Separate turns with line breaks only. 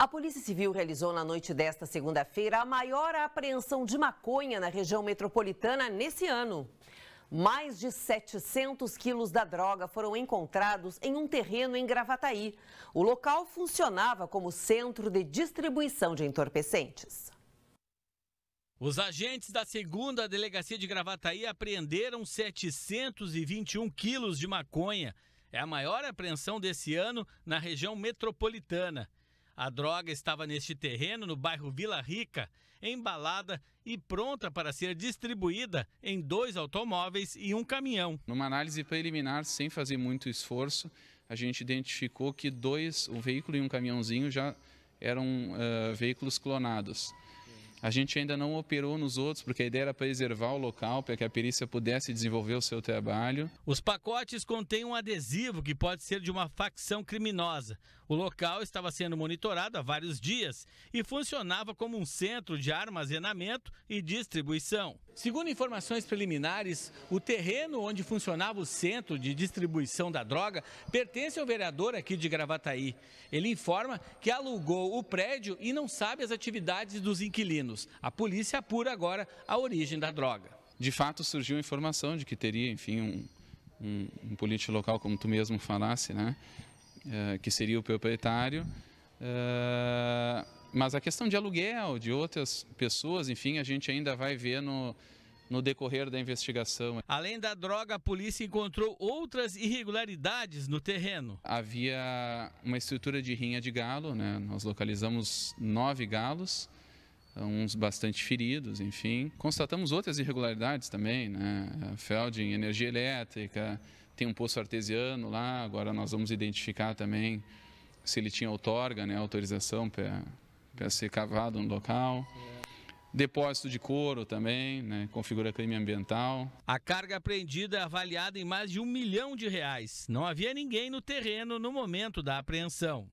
A Polícia Civil realizou na noite desta segunda-feira a maior apreensão de maconha na região metropolitana nesse ano. Mais de 700 quilos da droga foram encontrados em um terreno em Gravataí. O local funcionava como centro de distribuição de entorpecentes.
Os agentes da segunda delegacia de Gravataí apreenderam 721 quilos de maconha. É a maior apreensão desse ano na região metropolitana. A droga estava neste terreno no bairro Vila Rica, embalada e pronta
para ser distribuída em dois automóveis e um caminhão. Numa análise preliminar, sem fazer muito esforço, a gente identificou que dois, um veículo e um caminhãozinho, já eram uh, veículos clonados. A gente ainda não operou nos outros, porque a ideia era preservar o local para que a perícia pudesse desenvolver o seu trabalho. Os pacotes
contêm um adesivo que pode ser de uma facção criminosa. O local estava sendo monitorado há vários dias e funcionava como um centro de armazenamento e distribuição. Segundo informações preliminares, o terreno onde funcionava o centro de distribuição da droga pertence ao vereador aqui de Gravataí. Ele informa que alugou o prédio e não sabe as atividades dos inquilinos. A polícia apura agora
a origem da droga. De fato, surgiu a informação de que teria, enfim, um, um, um político local, como tu mesmo falasse, né? Eh, que seria o proprietário. Eh, mas a questão de aluguel, de outras pessoas, enfim, a gente ainda vai ver no, no decorrer da investigação. Além da droga, a polícia encontrou outras irregularidades no terreno. Havia uma estrutura de rinha de galo, né? nós localizamos nove galos uns bastante feridos, enfim. Constatamos outras irregularidades também, né? Feld em energia elétrica, tem um poço artesiano lá, agora nós vamos identificar também se ele tinha outorga, né, autorização para ser cavado no local. Depósito de couro também, né, configura crime ambiental. A carga apreendida é avaliada em mais de um milhão
de reais. Não havia ninguém no terreno no momento da apreensão.